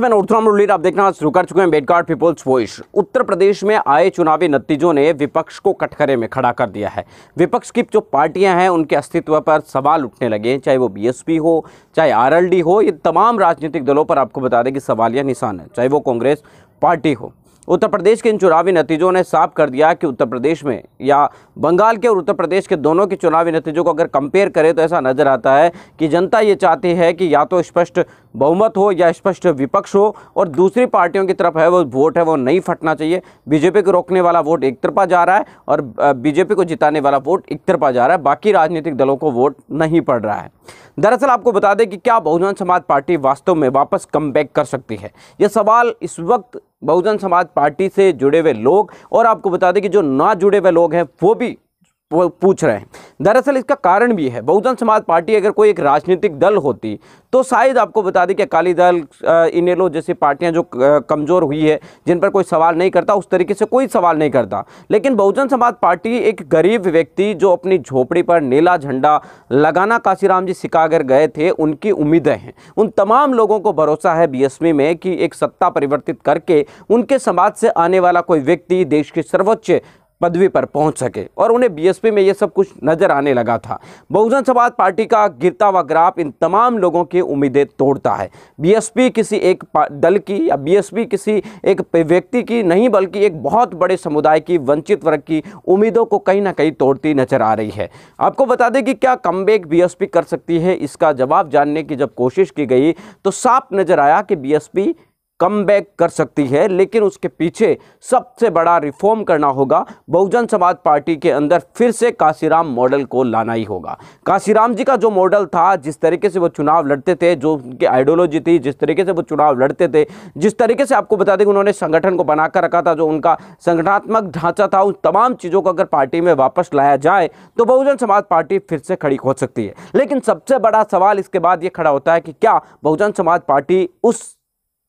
मैं नोर्थराम रुलीर आप देखना शुरू कर चुके हैं बेडगार्ड पीपल्स वॉइस उत्तर प्रदेश में आए चुनावी नतीजों ने विपक्ष को कटखरे में खड़ा कर दिया है विपक्ष की जो पार्टियां हैं उनके अस्तित्व पर सवाल उठने लगे चाहे वो बीएसपी हो चाहे आरएलडी हो ये तमाम राजनीतिक दलों पर आपको बता दें कि सवालिया निशान है चाहे वो कांग्रेस पार्टी हो उत्तर प्रदेश के इन चुनावी नतीजों ने साफ कर दिया कि उत्तर प्रदेश में या बंगाल के और उत्तर प्रदेश के दोनों के चुनावी नतीजों को अगर कंपेयर करें तो ऐसा नज़र आता है कि जनता ये चाहती है कि या तो स्पष्ट बहुमत हो या स्पष्ट विपक्ष हो और दूसरी पार्टियों की तरफ है वो वोट है वो नहीं फटना चाहिए बीजेपी को रोकने वाला वोट एक तरफा जा रहा है और बीजेपी को जिताने वाला वोट एक तरफा जा रहा है बाकी राजनीतिक दलों को वोट नहीं पड़ रहा है दरअसल आपको बता दें कि क्या बहुजन समाज पार्टी वास्तव में वापस कम कर सकती है यह सवाल इस वक्त बहुजन समाज पार्टी से जुड़े हुए लोग और आपको बता दें कि जो ना जुड़े हुए लोग हैं वो भी पूछ रहे हैं दरअसल इसका कारण भी है बहुजन समाज पार्टी अगर कोई एक राजनीतिक दल होती तो शायद आपको बता दें कि अकाली दल इनेलो जैसी पार्टियां जो कमज़ोर हुई है जिन पर कोई सवाल नहीं करता उस तरीके से कोई सवाल नहीं करता लेकिन बहुजन समाज पार्टी एक गरीब व्यक्ति जो अपनी झोपड़ी पर नीला झंडा लगाना काशीराम जी सिकागर गए थे उनकी उम्मीदें हैं उन तमाम लोगों को भरोसा है बी में कि एक सत्ता परिवर्तित करके उनके समाज से आने वाला कोई व्यक्ति देश के सर्वोच्च पदवी पर पहुंच सके और उन्हें बीएसपी में ये सब कुछ नज़र आने लगा था बहुजन समाज पार्टी का गिरता हुआ ग्राफ इन तमाम लोगों की उम्मीदें तोड़ता है बीएसपी किसी एक दल की या बीएसपी किसी एक व्यक्ति की नहीं बल्कि एक बहुत बड़े समुदाय की वंचित वर्ग की उम्मीदों को कहीं ना कहीं तोड़ती नजर आ रही है आपको बता दें कि क्या कम बीएसपी कर सकती है इसका जवाब जानने की जब कोशिश की गई तो साफ नज़र आया कि बी कम बैक कर सकती है लेकिन उसके पीछे सबसे बड़ा रिफॉर्म करना होगा बहुजन समाज पार्टी के अंदर फिर से काशीराम मॉडल को लाना ही होगा काशीराम जी का जो मॉडल था जिस तरीके से वो चुनाव लड़ते थे जो उनकी आइडियोलॉजी थी जिस तरीके से वो चुनाव लड़ते थे जिस तरीके से आपको बता दें कि उन्होंने संगठन को बनाकर रखा था जो उनका संगठनात्मक ढांचा था उन तमाम चीज़ों को अगर पार्टी में वापस लाया जाए तो बहुजन समाज पार्टी फिर से खड़ी हो सकती है लेकिन सबसे बड़ा सवाल इसके बाद ये खड़ा होता है कि क्या बहुजन समाज पार्टी उस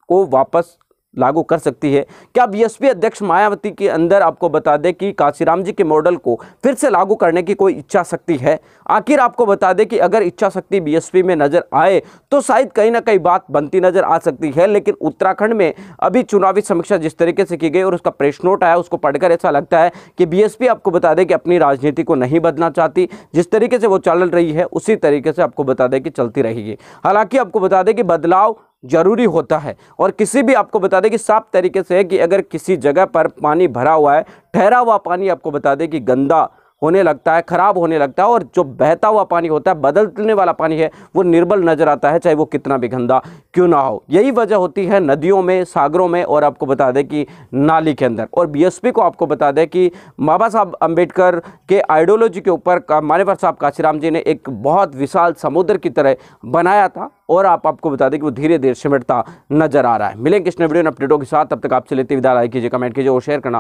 को वापस लागू कर सकती है क्या बीएसपी अध्यक्ष मायावती के अंदर आपको बता दें कि काशीराम जी के मॉडल को फिर से लागू करने की कोई इच्छा शक्ति है आखिर आपको बता दें कि अगर इच्छा शक्ति बीएसपी में नज़र आए तो शायद कहीं ना कहीं बात बनती नज़र आ सकती है लेकिन उत्तराखंड में अभी चुनावी समीक्षा जिस तरीके से की गई और उसका प्रेस नोट आया उसको पढ़कर ऐसा लगता है कि बी आपको बता दें कि अपनी राजनीति को नहीं बदलना चाहती जिस तरीके से वो चल रही है उसी तरीके से आपको बता दें कि चलती रहेगी हालांकि आपको बता दें कि बदलाव ज़रूरी होता है और किसी भी आपको बता दें कि साफ तरीके से है कि अगर किसी जगह पर पानी भरा हुआ है ठहरा हुआ पानी आपको बता दें कि गंदा होने लगता है ख़राब होने लगता है और जो बहता हुआ पानी होता है बदलने वाला पानी है वो निर्बल नज़र आता है चाहे वो कितना भी गंदा क्यों ना हो यही वजह होती है नदियों में सागरों में और आपको बता दें कि नाली के अंदर और बीएसपी को आपको बता दें कि बाबा साहब अम्बेडकर के आइडियोलॉजी के ऊपर मानेवर साहब काशीराम जी ने एक बहुत विशाल समुद्र की तरह बनाया था और आप आपको बता दें कि वो धीरे धीरे सिमटता नजर आ रहा है मिलेंगे इसने वीडियो अपडेटों के साथ तब तक आपसे लेते विदा लाइक कीजिए कमेंट कीजिए और शेयर करना